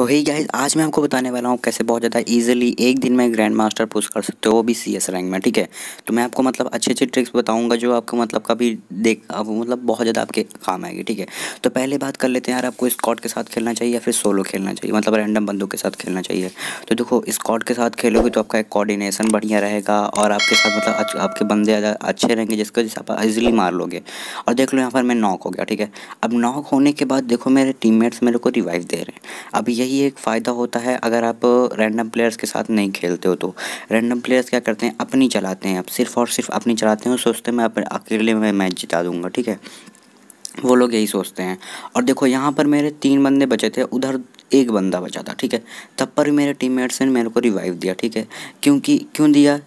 सो ही guys आज मैं आपको बताने वाला हूँ कैसे बहुत ज़्यादा ईजिली एक दिन में ग्रैंड मास्टर पुश कर सकते हो वो भी सी एस रैंक में ठीक है तो मैं आपको मतलब अच्छे अच्छे ट्रिक्स बताऊंगा जो आपको मतलब कभी देख अब मतलब बहुत ज़्यादा आपके काम आएगी ठीक है तो पहले बात कर लेते हैं यार आपको स्कॉट के साथ खेलना चाहिए या फिर सोलो खेलना चाहिए मतलब रैंडम बंदों के साथ खेलना चाहिए तो देखो स्कॉट के साथ खेलोगे तो आपका एक कॉर्डिनेशन बढ़िया रहेगा और आपके साथ मतलब आपके बंदे ज़्यादा अच्छे रहेंगे जिसको जिस आप ईजिली मार लोगे और देख लो यहाँ पर मैं नॉक हो गया ठीक है अब नॉक होने के बाद देखो मेरे टीम मेरे को रिवाइव दे रहे हैं अब यही यही एक फ़ायदा होता है अगर आप रैंडम प्लेयर्स के साथ नहीं खेलते हो तो रैंडम प्लेयर्स क्या करते हैं अपनी चलाते हैं आप सिर्फ और सिर्फ अपनी चलाते हैं और सोचते हैं मैं अकेले में मैच जिता दूँगा ठीक है वो लोग यही सोचते हैं और देखो यहाँ पर मेरे तीन बंदे बचे थे उधर एक बंदा बचा था ठीक है तब पर मेरे मेट्स ने मेरे को रिवाइव दिया ठीक है क्योंकि क्यों दिया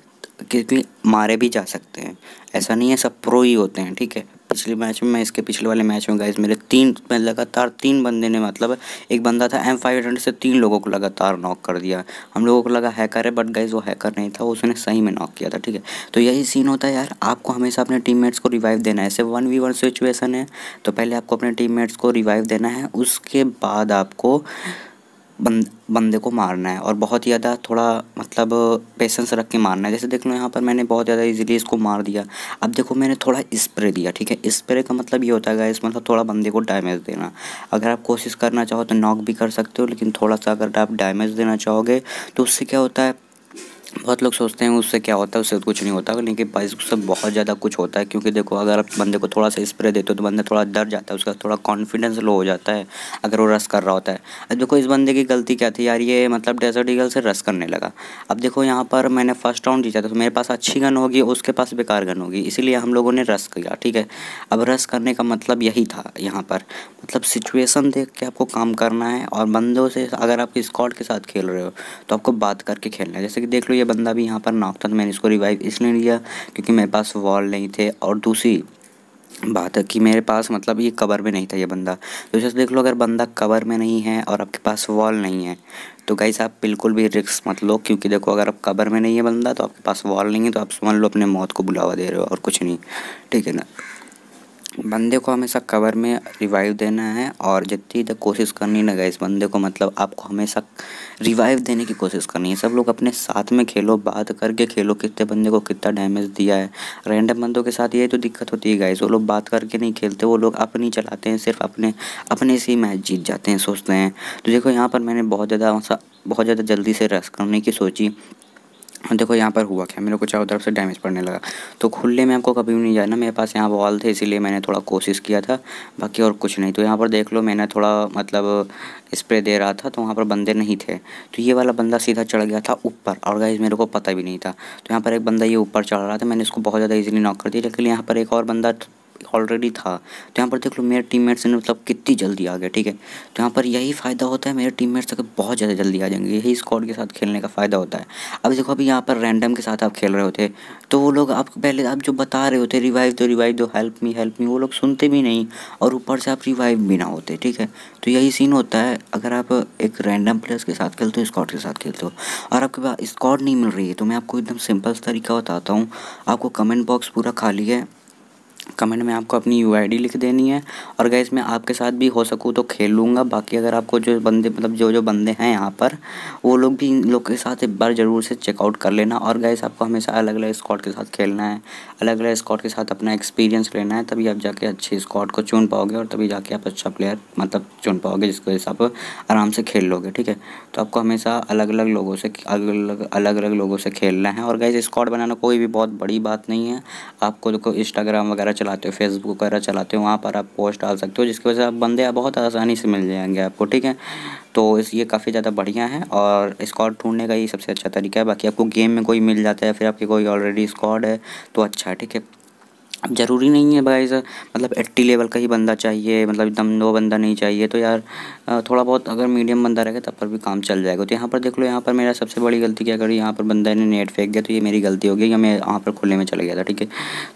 क्योंकि मारे भी जा सकते हैं ऐसा नहीं है सब प्रो ही होते हैं ठीक है पिछले मैच में मैं इसके पिछले वाले मैच में गाइज मेरे तीन मैं लगातार तीन बंदे ने मतलब एक बंदा था एम फाइव हंड्रेड से तीन लोगों को लगातार नॉक कर दिया हम लोगों को लगा हैकर है बट गाइज वो हैकर नहीं था उसने सही में नॉक किया था ठीक है तो यही सीन होता है यार आपको हमेशा अपने टीम को रिवाइव देना है ऐसे वन वी वन सिचुएसन है तो पहले आपको अपने टीम को रिवाइव देना है उसके बाद आपको बंद बंदे को मारना है और बहुत ज़्यादा थोड़ा मतलब पेशेंस रख के मारना है जैसे देख लो यहाँ पर मैंने बहुत ज़्यादा इजीली इसको मार दिया अब देखो मैंने थोड़ा स्प्रे दिया ठीक है स्प्रे का मतलब ये होता है इस मतलब थोड़ा बंदे को डैमेज देना अगर आप कोशिश करना चाहो तो नॉक भी कर सकते हो लेकिन थोड़ा सा अगर आप डैमेज देना चाहोगे तो उससे क्या होता है बहुत लोग सोचते हैं उससे क्या होता है उससे कुछ नहीं होता लेकिन भाई से बहुत ज़्यादा कुछ होता है क्योंकि देखो अगर आप बंदे को थोड़ा सा स्प्रे देते हो तो बंदा थोड़ा डर जाता है उसका थोड़ा कॉन्फिडेंस लो हो जाता है अगर वो रस कर रहा होता है अब देखो इस बंदे की गलती क्या थी यार ये मतलब डेजर्ट ईगल से रस करने लगा अब देखो यहाँ पर मैंने फर्स्ट राउंड जीता था तो मेरे पास अच्छी गन होगी उसके पास बेकार गन होगी इसीलिए हम लोगों ने रस किया ठीक है अब रस करने का मतलब यही था यहाँ पर मतलब सिचुएसन देख के आपको काम करना है और बंदों से अगर आप स्कॉट के साथ खेल रहे हो तो आपको बात करके खेलना है जैसे कि देख लो ये ये बंदा भी यहाँ पर नॉक था तो मैंने इसको रिवाइव इसलिए लिया क्योंकि मेरे पास वॉल नहीं थे और दूसरी बात है कि मेरे पास मतलब ये कवर में नहीं था ये बंदा तो जैसे देख लो अगर बंदा कवर में नहीं है और आपके पास वॉल नहीं है तो गाइस आप बिल्कुल भी रिस्क मत लो क्योंकि देखो अगर आप कवर में नहीं है बंदा तो आपके पास वॉल नहीं है तो आप समझ लो अपने मौत को बुलावा दे रहे हो और कुछ नहीं ठीक है ना बंदे को हमेशा कवर में रिवाइव देना है और जितनी तक कोशिश करनी ना गई बंदे को मतलब आपको हमेशा रिवाइव देने की कोशिश करनी है सब लोग अपने साथ में खेलो बात करके खेलो कितने बंदे को कितना डैमेज दिया है रैंडम बंदों के साथ ये तो दिक्कत होती है गाइस वो लोग बात करके नहीं खेलते वो लोग अपनी चलाते हैं सिर्फ अपने अपने से ही मैच जीत जाते हैं सोचते हैं तो देखो यहाँ पर मैंने बहुत ज़्यादा बहुत ज़्यादा जल्दी से रस करने की सोची और देखो यहाँ पर हुआ क्या मेरे को चारों तरफ से डैमेज पड़ने लगा तो खुले में आपको कभी भी नहीं जाना मेरे पास यहाँ वॉल थे इसीलिए मैंने थोड़ा कोशिश किया था बाकी और कुछ नहीं तो यहाँ पर देख लो मैंने थोड़ा मतलब स्प्रे दे रहा था तो वहाँ पर बंदे नहीं थे तो ये वाला बंदा सीधा चढ़ गया था ऊपर और गाइज मेरे को पता भी नहीं था तो यहाँ पर एक बंदा ये ऊपर चढ़ रहा था मैंने इसको बहुत ज़्यादा ईजिली नॉक कर दिया लेकिन यहाँ पर एक और बंदा ऑलरेडी था तो यहाँ पर देख लो मेरे टीम मेट्स ने मतलब कितनी जल्दी आ गया ठीक है तो यहाँ पर यही फ़ायदा होता है मेरे टीम मेट्स अगर बहुत ज़्यादा जल्दी आ जाएंगे यही स्कॉड के साथ खेलने का फ़ायदा होता है अब देखो अभी यहाँ पर रैंडम के साथ आप खेल रहे होते तो वो लोग आप पहले आप जो बता रहे होते रिवाइव दो रिवाइव दो हेल्प मी हेल्प मी वो लोग सुनते भी नहीं और ऊपर से आप रिवाइव भी ना होते ठीक है तो यही सीन होता है अगर आप एक रैंडम प्लेयर्स के साथ खेलते हो स्कॉड के साथ खेलते हो और आपके पास स्कॉड नहीं मिल रही है तो मैं आपको एकदम सिंपल तरीका बताता हूँ आपको कमेंट बॉक्स पूरा खाली है कमेंट में आपको अपनी यू लिख देनी है और गैस मैं आपके साथ भी हो सकूँ तो खेल लूँगा बाकी अगर आपको जो बंदे मतलब जो जो बंदे हैं यहाँ पर वो लोग भी इन लोग के साथ एक बार ज़रूर से चेकआउट कर लेना और गैस आपको हमेशा अलग अलग स्कॉट के साथ खेलना है अलग अलग स्कॉट के साथ अपना एक्सपीरियंस लेना है तभी आप जाके अच्छे स्कॉट को चुन पाओगे और तभी जाके आप अच्छा प्लेयर मतलब चुन पाओगे जिसकी वजह से आप आराम से खेल लोगे ठीक है तो आपको हमेशा अलग अलग लोगों से अलग अलग अलग लोगों से खेलना है और गैस स्कॉट बनाना कोई भी बहुत बड़ी बात नहीं है आपको देखो इंस्टाग्राम वगैरह चलाते हो फेसबुक वगैरह चलाते हो वहाँ पर आप पोस्ट डाल सकते हो जिसकी वजह से आप बंदे आप बहुत आसानी से मिल जाएंगे आपको ठीक है तो इस ये काफ़ी ज़्यादा बढ़िया है और स्कॉड ढूंढने का ये सबसे अच्छा तरीका है बाकी आपको गेम में कोई मिल जाता है फिर आपकी कोई ऑलरेडी स्कॉड है तो अच्छा ठीक है अब ज़रूरी नहीं है भाई सर मतलब एट्टी लेवल का ही बंदा चाहिए मतलब एकदम नो बंदा नहीं चाहिए तो यार थोड़ा बहुत अगर मीडियम बंदा रहेगा तब पर भी काम चल जाएगा तो यहाँ पर देख लो यहाँ पर मेरा सबसे बड़ी गलती क्या करी यहाँ पर बंदा ने नेट फेंक दिया तो ये मेरी गलती हो गई या मैं यहाँ पर खुले में चला गया था ठीक है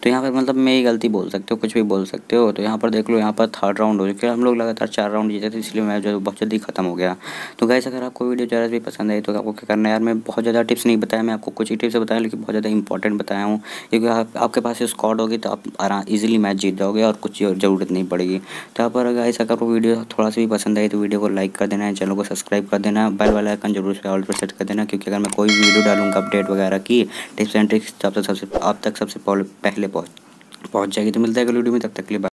तो यहाँ पर मतलब मेरी गलती बोल सकते हो कुछ भी बोल सकते हो तो यहाँ पर देख लो यहाँ पर थर्ड राउंड हो चुके हम लोग लगातार चार राउंड जीते थे इसलिए मैं जो बहुत जल्दी खत्म हो गया तो गैस अगर आपको वीडियो ज़्यादा भी पसंद आई तो आपको क्या करना है यार मैं बहुत ज़्यादा टिप्स नहीं बताया मैं आपको कुछ ही टिप्स बताया लेकिन बहुत ज़्यादा इंपॉर्टेंट बताया हूँ क्योंकि आपके पास स्कॉड होगी तो आप आराम इजीली मैच जीत जाओगे और कुछ ज़रूरत नहीं पड़ेगी तो यहाँ पर अगर ऐसा आपको वीडियो थोड़ा सा भी पसंद आई तो वीडियो को लाइक कर देना है चैनल को सब्सक्राइब कर देना बेल वाला आइकन जरूर से ऑल पर सेट कर देना क्योंकि अगर मैं कोई भी वीडियो डालूंगा अपडेट वगैरह की टिप्स एंड ट्रिक्स तब तक सबसे आप तक सबसे पहले पहुँच पहुँच जाएगी तो मिलता है वीडियो में तब तक के लिए